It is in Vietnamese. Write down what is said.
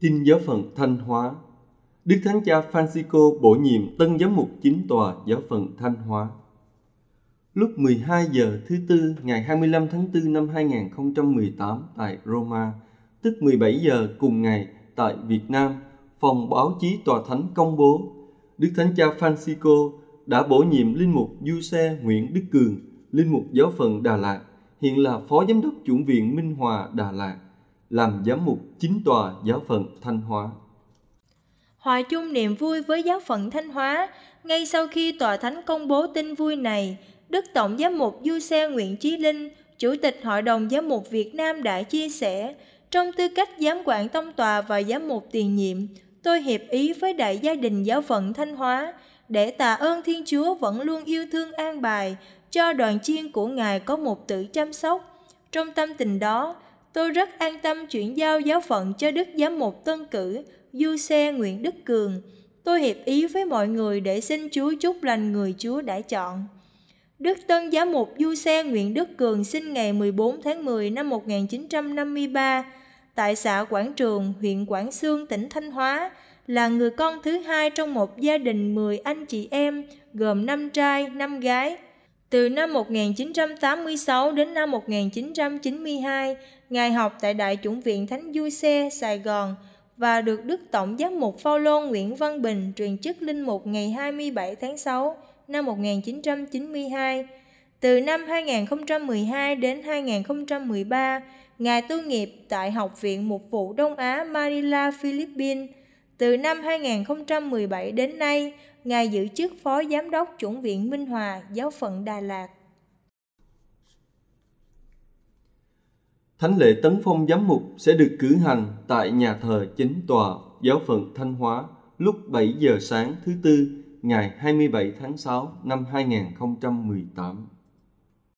Tin giáo phận Thanh Hóa Đức Thánh Cha Francisco bổ nhiệm tân giám mục chính tòa giáo phận Thanh Hóa. Lúc 12 giờ thứ Tư ngày 25 tháng 4 năm 2018 tại Roma, tức 17 giờ cùng ngày tại Việt Nam, phòng báo chí tòa thánh công bố Đức Thánh Cha Francisco đã bổ nhiệm linh mục Du Xe Nguyễn Đức Cường, linh mục giáo phận Đà Lạt, hiện là phó giám đốc chủng viện Minh Hòa Đà Lạt làm giám mục chính tòa giáo phận Thanh Hóa. Hòa chung niềm vui với giáo phận Thanh Hóa, ngay sau khi tòa thánh công bố tin vui này, Đức Tổng giám mục Du Xe Nguyễn Chí Linh, Chủ tịch Hội đồng Giám mục Việt Nam đã chia sẻ, trong tư cách giám quản tông tòa và giám mục tiền nhiệm, tôi hiệp ý với đại gia đình giáo phận Thanh Hóa để tạ ơn Thiên Chúa vẫn luôn yêu thương an bài cho đoàn chiên của Ngài có một tử chăm sóc. Trong tâm tình đó, Tôi rất an tâm chuyển giao giáo phận cho Đức Giám mục Tân Cử, Du Xe Nguyễn Đức Cường. Tôi hiệp ý với mọi người để xin Chúa chúc lành người Chúa đã chọn. Đức Tân Giám mục Du Xe Nguyễn Đức Cường sinh ngày 14 tháng 10 năm 1953 tại xã Quảng Trường, huyện Quảng Sương, tỉnh Thanh Hóa, là người con thứ hai trong một gia đình 10 anh chị em, gồm 5 trai, 5 gái, từ năm 1986 đến năm 1992, Ngài học tại Đại chủng viện Thánh Du Xe, Sài Gòn và được Đức Tổng giám mục Phao Lôn Nguyễn Văn Bình truyền chức linh mục ngày 27 tháng 6 năm 1992. Từ năm 2012 đến 2013, Ngài tu nghiệp tại Học viện Mục vụ Đông Á Manila, Philippines – từ năm 2017 đến nay, Ngài giữ chức Phó Giám đốc Chủng viện Minh Hòa, giáo phận Đà Lạt. Thánh lễ tấn phong giám mục sẽ được cử hành tại nhà thờ chính tòa giáo phận Thanh Hóa lúc 7 giờ sáng thứ Tư ngày 27 tháng 6 năm 2018.